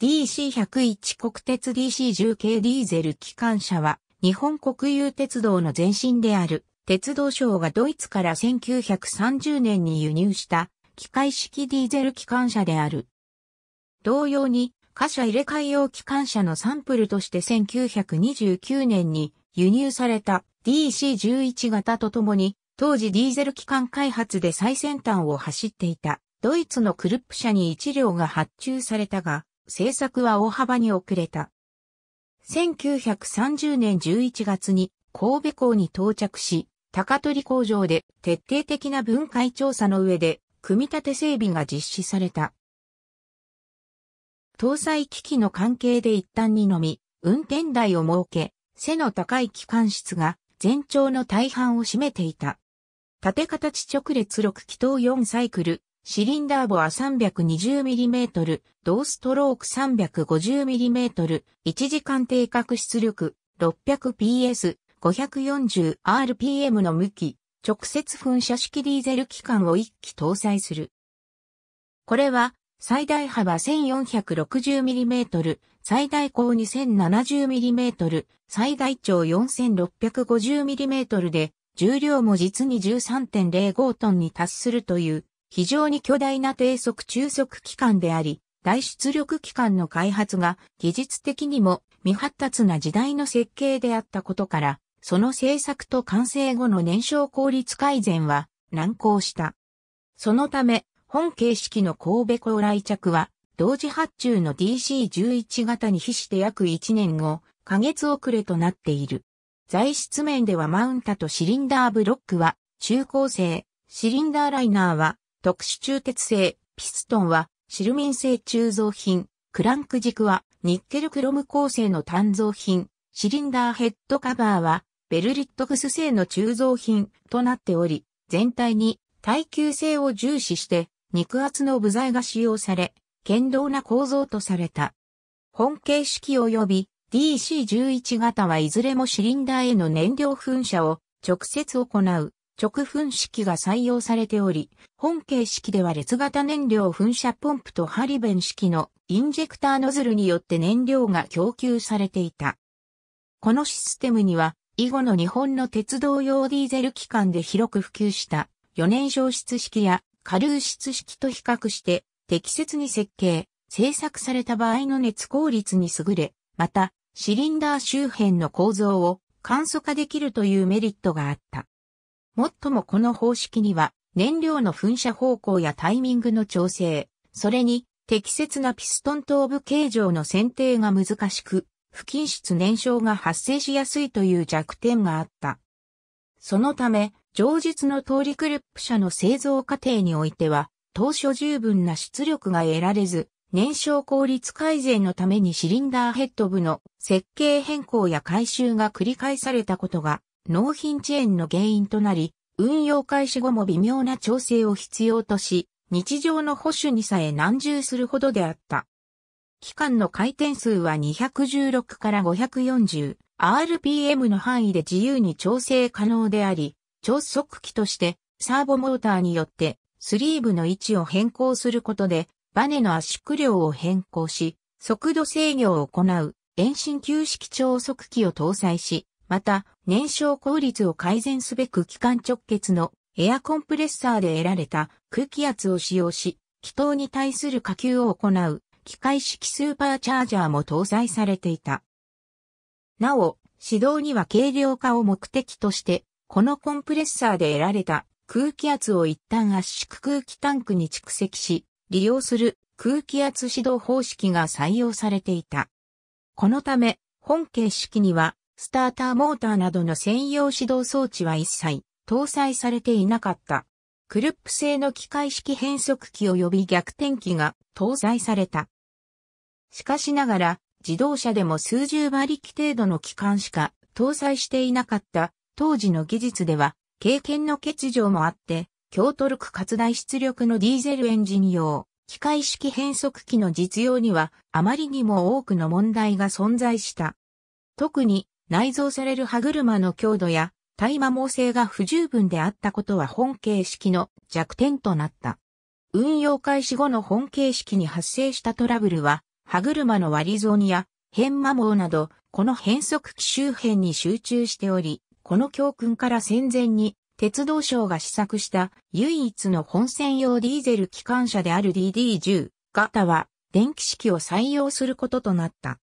DC101 国鉄 DC10 系ディーゼル機関車は、日本国有鉄道の前身である、鉄道省がドイツから1930年に輸入した機械式ディーゼル機関車である。同様に、貨車入れ替え用機関車のサンプルとして1929年に輸入された DC11 型とともに、当時ディーゼル機関開発で最先端を走っていたドイツのクルップ車に1両が発注されたが、制作は大幅に遅れた。1930年11月に神戸港に到着し、高取工場で徹底的な分解調査の上で、組み立て整備が実施された。搭載機器の関係で一旦にのみ、運転台を設け、背の高い機関室が全長の大半を占めていた。縦形直列6気筒4サイクル、シリンダーボア 320mm、同ストローク 350mm、1時間定格出力 600PS、540rpm の向き、直接噴射式ディーゼル機関を1機搭載する。これは、最大幅 1460mm、最大高 2070mm、最大長 4650mm で、重量も実に13.05トンに達するという非常に巨大な低速中速機関であり、大出力機関の開発が技術的にも未発達な時代の設計であったことから、その製作と完成後の燃焼効率改善は難航した。そのため、本形式の神戸港来着は、同時発注の DC11 型に比して約1年後、過月遅れとなっている。材質面ではマウンタとシリンダーブロックは中高生、シリンダーライナーは特殊鋳鉄製、ピストンは、シルミン製鋳造品、クランク軸は、ニッケルクロム構成の単造品、シリンダーヘッドカバーは、ベルリットフス製の鋳造品となっており、全体に耐久性を重視して、肉厚の部材が使用され、堅牢な構造とされた。本形式及び DC11 型はいずれもシリンダーへの燃料噴射を直接行う。直噴式が採用されており、本形式では列型燃料噴射ポンプとハリベン式のインジェクターノズルによって燃料が供給されていた。このシステムには、以後の日本の鉄道用ディーゼル機関で広く普及した4年消失式や下流出式と比較して適切に設計、製作された場合の熱効率に優れ、また、シリンダー周辺の構造を簡素化できるというメリットがあった。もっともこの方式には、燃料の噴射方向やタイミングの調整、それに適切なピストン頭部形状の選定が難しく、不均質燃焼が発生しやすいという弱点があった。そのため、上述の通りクルップ車の製造過程においては、当初十分な出力が得られず、燃焼効率改善のためにシリンダーヘッド部の設計変更や改修が繰り返されたことが納品遅延の原因となり、運用開始後も微妙な調整を必要とし、日常の保守にさえ難重するほどであった。期間の回転数は216から540、RPM の範囲で自由に調整可能であり、超速機としてサーボモーターによってスリーブの位置を変更することでバネの圧縮量を変更し、速度制御を行う遠心旧式超速機を搭載し、また、燃焼効率を改善すべく機関直結のエアコンプレッサーで得られた空気圧を使用し、気筒に対する下球を行う機械式スーパーチャージャーも搭載されていた。なお、指導には軽量化を目的として、このコンプレッサーで得られた空気圧を一旦圧縮空気タンクに蓄積し、利用する空気圧指導方式が採用されていた。このため、本形式にはスターターモーターなどの専用指導装置は一切搭載されていなかった。クルップ製の機械式変速機及び逆転機が搭載された。しかしながら、自動車でも数十馬力程度の機関しか搭載していなかった当時の技術では、経験の欠如もあって、強トルク拡大出力のディーゼルエンジン用、機械式変速機の実用には、あまりにも多くの問題が存在した。特に、内蔵される歯車の強度や耐摩耗性が不十分であったことは本形式の弱点となった。運用開始後の本形式に発生したトラブルは、歯車の割り損や変摩耗など、この変速機周辺に集中しており、この教訓から戦前に鉄道省が試作した唯一の本線用ディーゼル機関車である DD10 型は電気式を採用することとなった。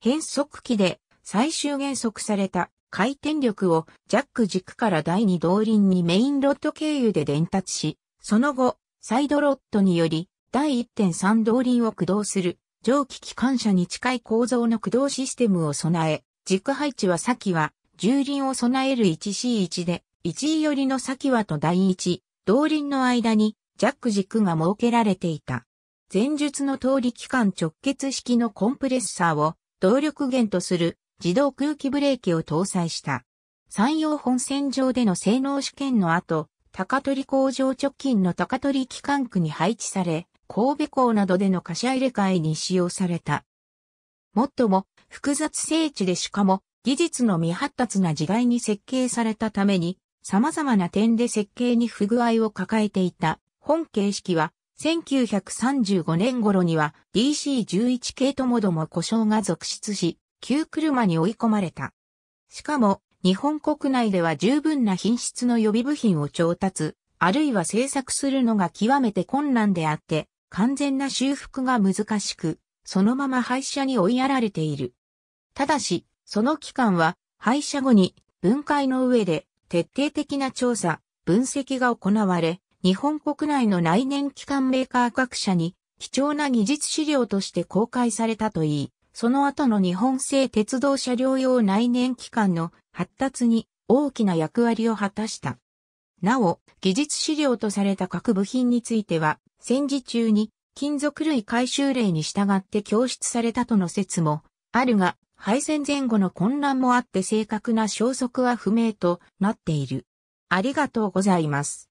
変速機で最終減速された回転力をジャック軸から第二動輪にメインロッド経由で伝達し、その後、サイドロッドにより第1.3動輪を駆動する蒸気機関車に近い構造の駆動システムを備え、軸配置は先は重輪を備える 1C1 で、1位寄りの先はと第1、動輪の間にジャック軸が設けられていた。前述の通り機関直結式のコンプレッサーを動力源とする自動空気ブレーキを搭載した。山陽本線上での性能試験の後、高取工場直近の高取機関区に配置され、神戸港などでの貨車入れ替えに使用された。もっとも、複雑整地でしかも、技術の未発達な時代に設計されたために、様々な点で設計に不具合を抱えていた本形式は、1935年頃には DC11 系ともども故障が続出し、旧車に追い込まれた。しかも、日本国内では十分な品質の予備部品を調達、あるいは製作するのが極めて困難であって、完全な修復が難しく、そのまま廃車に追いやられている。ただし、その期間は廃車後に分解の上で徹底的な調査、分析が行われ、日本国内の内燃機関メーカー各社に貴重な技術資料として公開されたといい、その後の日本製鉄道車両用内燃機関の発達に大きな役割を果たした。なお、技術資料とされた各部品については、戦時中に金属類回収令に従って供出されたとの説もあるが、敗戦前後の混乱もあって正確な消息は不明となっている。ありがとうございます。